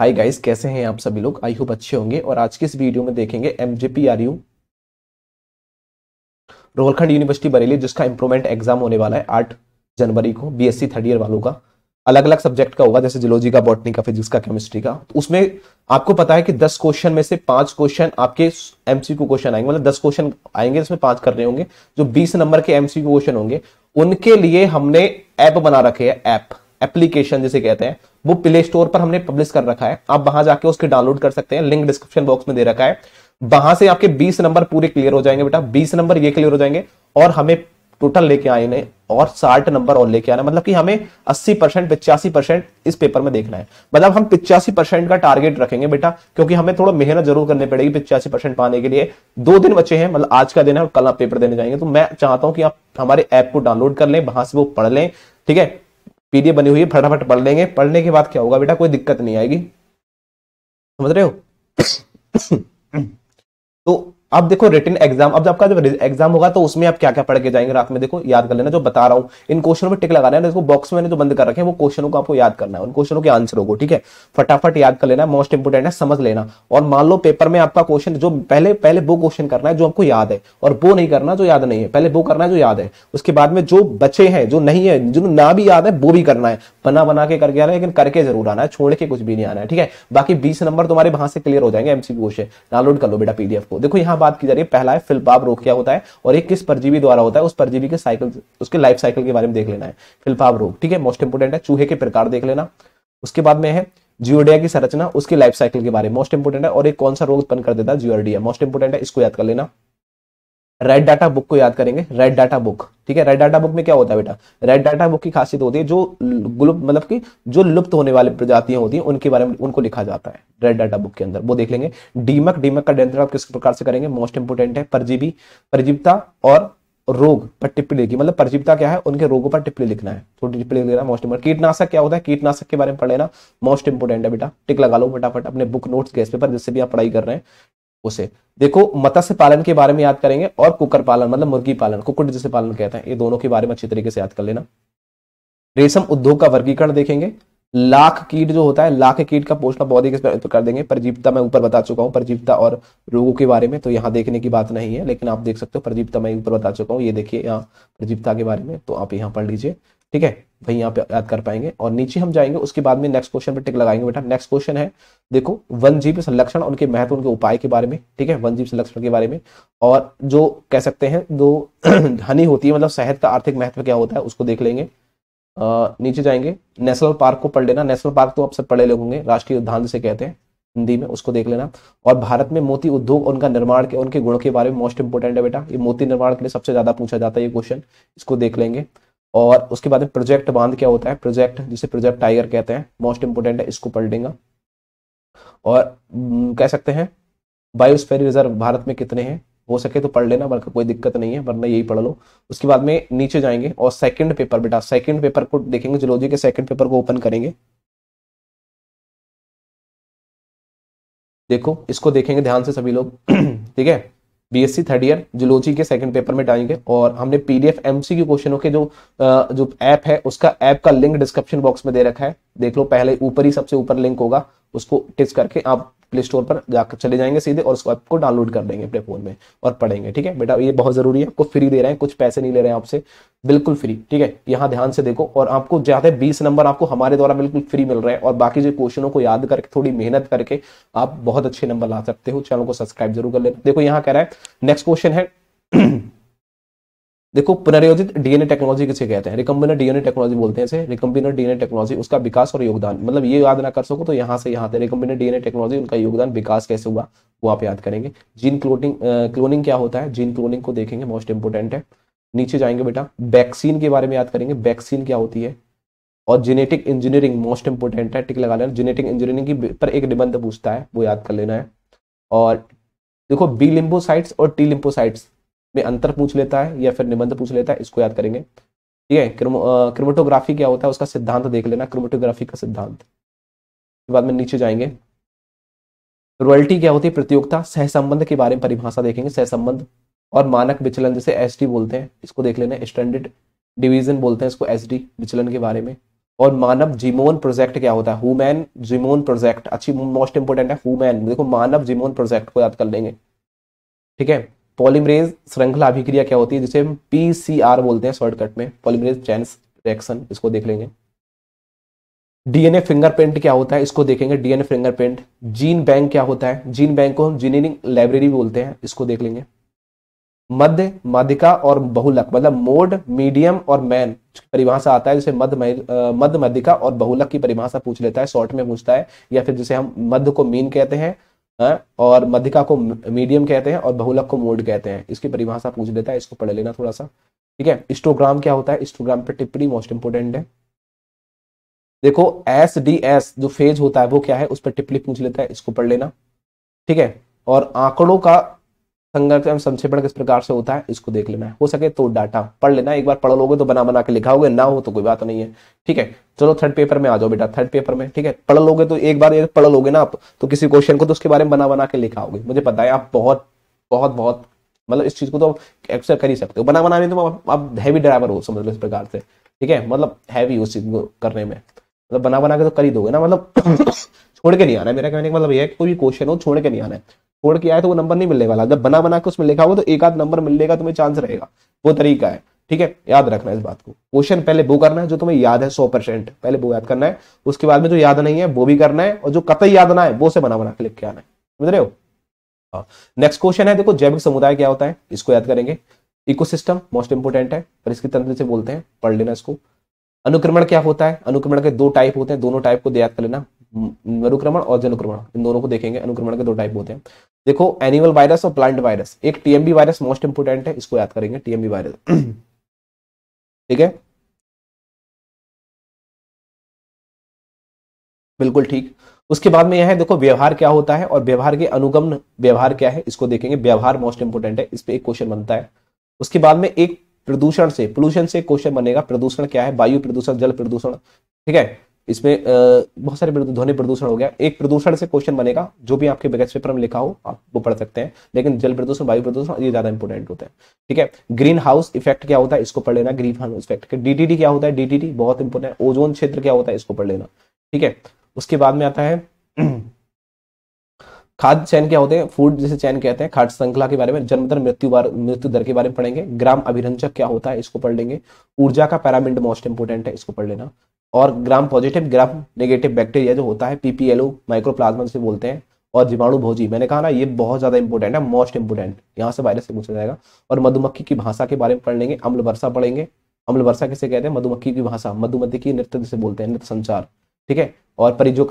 Hi guys कैसे हैं आप सभी लोग आई होप अच्छे होंगे और आज के इस वीडियो में देखेंगे M J P R U Rohilkhand university Bareilly जिसका इम्प्रूवमेंट एग्जाम होने वाला है आठ जनवरी को बीएससी थर्ड ईयर वालों का अलग अलग सब्जेक्ट का होगा जैसे जियोलॉजी का बॉटनी का फिजिक्स का केमिस्ट्री का उसमें आपको पता है कि दस क्वेश्चन में से पांच क्वेश्चन आपके एमसीक्यू क्वेश्चन आएंगे मतलब दस क्वेश्चन आएंगे जिसमें पांच करने होंगे जो बीस नंबर के एमसीक्यू क्वेश्चन होंगे उनके लिए हमने ऐप बना रखे है ऐप एप्लीकेशन जिसे कहते हैं वो प्ले स्टोर पर हमने पब्लिश कर रखा है आप वहां जाके उसके डाउनलोड कर सकते हैं लिंक डिस्क्रिप्शन बॉक्स में दे रखा है वहां से आपके 20 नंबर पूरे क्लियर हो जाएंगे बेटा 20 नंबर ये क्लियर हो जाएंगे और हमें टोटल लेके आने और साठ नंबर और लेके आना मतलब कि हमें अस्सी परसेंट पिचासी परसेंट इस पेपर में देखना है मतलब हम पिचासी परसेंट का टारगेट रखेंगे बेटा क्योंकि हमें थोड़ा मेहनत जरूर करनी पड़ेगी पिचासी परसेंट पाने के लिए दो दिन बचे हैं मतलब आज का दिन है और कल आप पेपर देने जाएंगे तो मैं चाहता हूं कि आप हमारे ऐप को डाउनलोड कर लें वहां से वो पढ़ लें ठीक है पीडीएफ बनी हुई है फटाफट पढ़ लेंगे पढ़ने के बाद क्या होगा बेटा कोई दिक्कत नहीं आएगी समझ रहे हो तो अब देखो रिटर्न एग्जाम अब आपका जब एग्जाम होगा तो उसमें आप क्या क्या पढ़ के जाएंगे रात में देखो याद कर लेना जो बता रहा हूं इन क्वेश्चनों में टिक लगाना है देखो बॉक्स में जो बंद कर रखे हैं वो क्वेश्चनों को आपको याद करना है उन क्वेश्चनों के आंसरों को ठीक है फटाफट याद कर लेना मोस्ट इंपोर्टेंट है समझ लेना और मान लो पेपर में आपका क्वेश्चन जो पहले पहले वो क्वेश्चन करना है जो आपको याद है और वो नहीं करना जो याद नहीं है पहले वो करना है जो याद है उसके बाद में जो बचे हैं जो नहीं है जो ना भी याद है वो भी करना है बना बना के करके आना लेकिन करके जरूर आना है छोड़ के कुछ भी नहीं आना है ठीक है बाकी बीस नंबर तुम्हारे वहां से क्लियर हो जाएंगे एमसी क्वेश्चन डाउनलोड कर लो बेटा पीडीएफ को देखो यहाँ बात की जा रही है पहला है फिलपाप रोग क्या होता है और एक किस परजीवी द्वारा होता है उस परजीवी के साइकिल उसके लाइफ साइकिल के बारे में देख लेना है फिल्पाब रोग ठीक है मोस्ट इंपोर्टेंट है चूहे के प्रकार देख लेना उसके बाद में है जियोडिया की संरचना उसकी लाइफ साइकिल के बारे में मोस्ट इंपोर्टेंट है और एक कौन सा रोग उत्पन्न कर देता है जियोडिया मोस्ट इंपोर्टेंट है इसको याद कर लेना रेड डाटा बुक को याद करेंगे रेड डाटा बुक ठीक है रेड डाटा बुक में क्या होता है बेटा रेड डाटा बुक की खासियत होती है जो ग्लुप मतलब कि जो लुप्त होने वाली प्रजातियां होती हैं उनके बारे में उनको लिखा जाता है रेड डाटा बुक के अंदर वो देख लेंगे डीमक डीमक का डेंथर आप किस प्रकार से करेंगे मोस्ट इंपोर्टेंट है परजीवी परजीवता और रोग पर टिप्पणी लिखी मतलब परजीवता क्या है उनके रोगों पर टिप्पणी लिखना है तो टिप्पणी देना मोस्ट इंपोर्टेंट कीटनाशक क्या होता है कीटनाशक के बारे में पढ़ लेना मोस्ट इंपोर्टेंट है बेटा टिक लगा लो फटाफट अपने बुक नोट्स गैस पेपर जिससे भी आप पढ़ाई कर रहे हैं उसे देखो मत्स्य पालन के बारे में याद करेंगे और कुकर पालन मतलब मुर्गी पालन कुकुट जिसे पालन कहते हैं ये दोनों के बारे में अच्छी तरीके से याद कर लेना रेशम उद्योग का वर्गीकरण देखेंगे लाख कीट जो होता है लाख कीट का पोषण बहुत ही कर देंगे परजीवता मैं ऊपर बता चुका हूँ परजीवता और रोगों के बारे में तो यहाँ देखने की बात नहीं है लेकिन आप देख सकते हो परजीवता मैं ऊपर बता चुका हूँ ये देखिए यहाँ परजीवता के बारे में तो आप यहाँ पढ़ लीजिए ठीक है भाई यहाँ पे याद कर पाएंगे और नीचे हम जाएंगे उसके बाद में नेक्स्ट क्वेश्चन पे टिक लगाएंगे बेटा नेक्स्ट क्वेश्चन है देखो वन जीव संरक्षण उनके महत्व उनके उपाय के बारे में ठीक है वन जीव संरक्षण के बारे में और जो कह सकते हैं जो हनी होती है मतलब शहद का आर्थिक महत्व क्या होता है उसको देख लेंगे आ, नीचे जाएंगे नेशनल पार्क को पढ़ लेना नेशनल पार्क तो आप सब पढ़े लोग होंगे राष्ट्रीय उद्यान से कहते हैं हिंदी में उसको देख लेना और भारत में मोती उद्योग उनका निर्माण के उनके गुणों के बारे में मोस्ट इंपोर्टेंट है बेटा ये मोती निर्माण के लिए सबसे ज्यादा पूछा जाता है ये क्वेश्चन इसको देख लेंगे और उसके बाद में प्रोजेक्ट बांध क्या होता है प्रोजेक्ट जिसे प्रोजेक्ट टाइगर कहते हैं मोस्ट इंपोर्टेंट है इसको पढ़ लेंगे और हम्म, कह सकते हैं बायोस्फेरी रिजर्व भारत में कितने हैं हो सके तो पढ़ लेना वरना कोई दिक्कत नहीं है वरना यही पढ़ लो उसके बाद में नीचे जाएंगे और सेकंड पेपर बेटा सेकंड पेपर को देखेंगे जियोलॉजी के सेकंड पेपर को ओपन करेंगे देखो इसको देखेंगे ध्यान से सभी लोग ठीक है बीएससी थर्ड ईयर जुलोजी के सेकंड पेपर में डालेंगे और हमने पीडीएफ के क्वेश्चनों के जो जो ऐप है उसका ऐप का लिंक डिस्क्रिप्शन बॉक्स में दे रखा है देख लो पहले ऊपर ही सबसे ऊपर लिंक होगा उसको टिच करके आप प्ले स्टोर पर जाकर चले जाएंगे सीधे और उसको आपको डाउनलोड कर देंगे अपने फोन में और पढ़ेंगे ठीक है बेटा ये बहुत जरूरी है आपको फ्री दे रहे हैं कुछ पैसे नहीं ले रहे हैं आपसे बिल्कुल फ्री ठीक है यहाँ ध्यान से देखो और आपको ज्यादा बीस नंबर आपको हमारे द्वारा बिल्कुल फ्री मिल रहे हैं और बाकी जो क्वेश्चनों को याद करके थोड़ी मेहनत करके आप बहुत अच्छे नंबर ला सकते हो चैनल को सब्सक्राइब जरूर कर लेना देखो यहाँ कह रहा है नेक्स्ट क्वेश्चन है देखो पुनर्योजित डीएनए टेक्नोलॉजी किसे कहते हैं रिकम्बिनर डीएनए टेक्नोलॉजी बोलते हैं रिकम्बिनर डीएनए टेक्नोलॉजी उसका विकास और योगदान मतलब ये याद ना कर सको तो यहाँ से यहाँ रिकम्बिनर डीएनए टेक्नोलॉजी उनका योगदान विकास कैसे हुआ वो आप याद करेंगे जीन क्लोनिंग क्लोनिंग क्या होता है जीन क्लोनिंग को देखेंगे मोस्ट इंपोर्टेंट है नीचे जाएंगे बेटा वैक्सीन के बारे में याद करेंगे वैक्सीन क्या होती है और जेनेटिक इंजीनियरिंग मोस्ट इंपोर्टेंट है टिक लगा लेना जेनेटिक इंजीनियरिंग की पर एक निबंध पूछता है वो याद कर लेना है और देखो बी लिंबोसाइट्स और टी लिंबोसाइट्स में अंतर पूछ लेता है या फिर निबंध पूछ लेता है इसको याद करेंगे ठीक है क्रोमोटोग्राफी क्या होता है उसका सिद्धांत देख लेना क्रोमोटोग्राफी का सिद्धांत बाद में नीचे जाएंगे रॉयल्टी क्या होती है प्रतियोगिता सहसंबंध के बारे में परिभाषा देखेंगे सहसंबंध और मानक विचलन जैसे एस बोलते हैं इसको देख लेना स्टैंडर्ड डिवीजन बोलते हैं इसको एस विचलन के बारे में और मानव जीमोन प्रोजेक्ट क्या होता है हुमैन जीमोन प्रोजेक्ट अच्छी मोस्ट इंपोर्टेंट है हुमैन देखो मानव जीमोन प्रोजेक्ट को याद कर लेंगे ठीक है पॉलीमरेज श्रृंखला अभिक्रिया क्या होती है जिसे हम पीसीआर बोलते हैं शॉर्टकट में पॉलीमरेज चैन रिएक्शन इसको देख लेंगे डीएनए फिंगरप्रिंट क्या होता है इसको देखेंगे डीएनए फिंगरप्रिंट जीन बैंक क्या होता है जीन बैंक को हम जीनिंग लाइब्रेरी बोलते हैं इसको देख लेंगे मध्य माध्यिका और बहुलक मतलब मोड मीडियम और मैन परिभाषा आता है जिसे मध्य मध्य माध्यिका और बहुलक की परिभाषा पूछ लेता है शॉर्ट में पूछता है या फिर जिसे हम मध्य को मीन कहते हैं और मध्यिका को मीडियम कहते हैं और बहुलक को मोड कहते हैं इसकी परिभाषा पूछ लेता है इसको पढ़ लेना थोड़ा सा ठीक है इस्टोग्राम क्या होता है इस्टोग्राम पर टिप्पणी मोस्ट इंपोर्टेंट है देखो एस डी एस जो फेज होता है वो क्या है उस पर टिप्पणी पूछ लेता है इसको पढ़ लेना ठीक है और आंकड़ों का संघर्ष संक्षेपण किस प्रकार से होता है इसको देख लेना है हो सके तो डाटा पढ़ लेना एक बार पढ़ लोगे तो बना बना के लिखा होगा ना हो तो कोई बात नहीं है ठीक है चलो थर्ड पेपर में आ जाओ बेटा थर्ड पेपर में ठीक है पढ़ लोगे तो एक बार पढ़ लोगे ना आप तो किसी क्वेश्चन को तो उसके बारे में बना बना के लिखाओगे मुझे पता है आप बहुत बहुत बहुत मतलब इस चीज को तो एक्सेप्ट कर ही सकते हो बना बनाने तो आप, हैवी ड्राइवर हो समझ लो इस प्रकार से ठीक है मतलब हैवी उस चीज को करने में मतलब बना बना के तो कर ही दोगे ना मतलब छोड़ के नहीं आना है मेरा कहने का मतलब ये है कोई भी क्वेश्चन हो छोड़ के नहीं आना है छोड़ के आए तो वो नंबर नहीं मिलने वाला जब बना बना के उसमें लिखा हो तो एक आध नंबर मिलेगा तुम्हें चांस रहेगा वो तरीका है ठीक है याद रखना इस बात को क्वेश्चन पहले वो करना है जो तुम्हें याद है सौ परसेंट पहले वो याद करना है उसके बाद में जो याद नहीं है वो भी करना है और जो कतई याद ना है वो से बना बना के लिख के आना है समझ रहे हो नेक्स्ट हाँ। क्वेश्चन है देखो जैविक समुदाय क्या होता है इसको याद करेंगे इकोसिस्टम मोस्ट इंपोर्टेंट है पर इसकी तंत्र से बोलते हैं पढ़ लेना इसको अनुक्रमण क्या होता है अनुक्रमण के दो टाइप होते हैं दोनों टाइप को याद कर लेना मरुक्रमण और जनुक्रमण इन दोनों को देखेंगे अनुक्रमण के दो टाइप होते हैं देखो एनिमल वायरस और प्लांट वायरस एक टीएमबी वायरस मोस्ट इंपोर्टेंट है इसको याद करेंगे टीएमबी वायरस ठीक है बिल्कुल ठीक उसके बाद में यह है देखो व्यवहार क्या होता है और व्यवहार के अनुगमन व्यवहार क्या है इसको देखेंगे व्यवहार मोस्ट इंपोर्टेंट है इस पर एक क्वेश्चन बनता है उसके बाद में एक प्रदूषण से पोल्यूशन से क्वेश्चन बनेगा प्रदूषण क्या है वायु प्रदूषण जल प्रदूषण ठीक है इसमें बहुत सारे ध्वनि प्रदूषण हो गया एक प्रदूषण से क्वेश्चन बनेगा जो भी आपके बैगेज पेपर में लिखा हो आप वो पढ़ सकते हैं लेकिन जल प्रदूषण वायु प्रदूषण ये ज्यादा इंपॉर्टेंट होता है ठीक है ग्रीन हाउस इफेक्ट क्या होता है इसको पढ़ लेना ग्रीन हाउस इफेक्ट डीटीडी क्या होता है डीटीडी बहुत इंपॉर्टेंट ओजोन क्षेत्र क्या होता है इसको पढ़ लेना ठीक है उसके बाद में आता है खाद्य चयन क्या होते हैं फूड जैसे चयन कहते हैं खाद्य श्रृंखला के बारे में जन्म दर मृत्यु मृत्यु दर के बारे में पढ़ेंगे ग्राम अभिरंजक क्या होता है इसको पढ़ लेंगे ऊर्जा का पैरामिंड मोस्ट इंपोर्टेंट है इसको पढ़ लेना और gram positive gram negative bacteria जो होता है पीपीएलओ माइक्रोप्लाज्मा से बोलते हैं और जीवाणु भोजी मैंने कहा ना ये बहुत ज़्यादा इंपॉर्टेंट है मोस्ट इंपॉर्टेंट यहाँ से वायरस से पूछा जाएगा और मधुमक्खी की भाषा के बारे में पढ़ लेंगे अम्ल वर्षा पढ़ेंगे अम्ल वर्षा किसे कहते हैं मधुमक्खी की भाषा मधुमक्खी की नृत्य जिसे बोलते हैं नृत्य संचार ठीक है और परिजो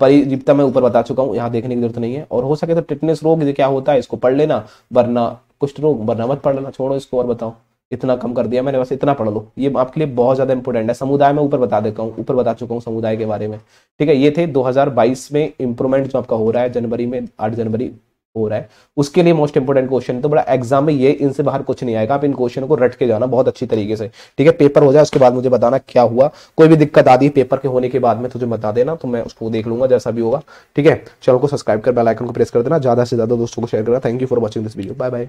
परिजीवता मैं ऊपर बता चुका हूँ यहाँ देखने की जरूरत नहीं है और हो सके तो टिटनेस रोग क्या होता है इसको पढ़ लेना वरना कुष्ठ रोग वरना मत पढ़ लेना छोड़ो इसको और बताओ इतना कम कर दिया मैंने बस इतना पढ़ लो ये आपके लिए बहुत ज़्यादा इंपॉर्टेंट है समुदाय में ऊपर बता देता हूँ ऊपर बता चुका हूँ समुदाय के बारे में ठीक है ये थे 2022 में इंप्रूवमेंट जो आपका हो रहा है जनवरी में आठ जनवरी हो रहा है उसके लिए मोस्ट इंपोर्टेंट क्वेश्चन तो बड़ा एग्जाम में ये इनसे बाहर कुछ नहीं आएगा आप इन क्वेश्चन को रट के जाना बहुत अच्छी तरीके से ठीक है पेपर हो जाए उसके बाद मुझे बताना क्या हुआ कोई भी दिक्कत आ है पेपर के होने के बाद में तुझे बता देना तो मैं उसको देख लूंगा जैसा भी होगा ठीक है चैनल को सब्सक्राइब कर बेलाइकन को प्रेस कर देना ज्यादा से ज्यादा दोस्तों को शेयर करना thank you for watching this video bye bye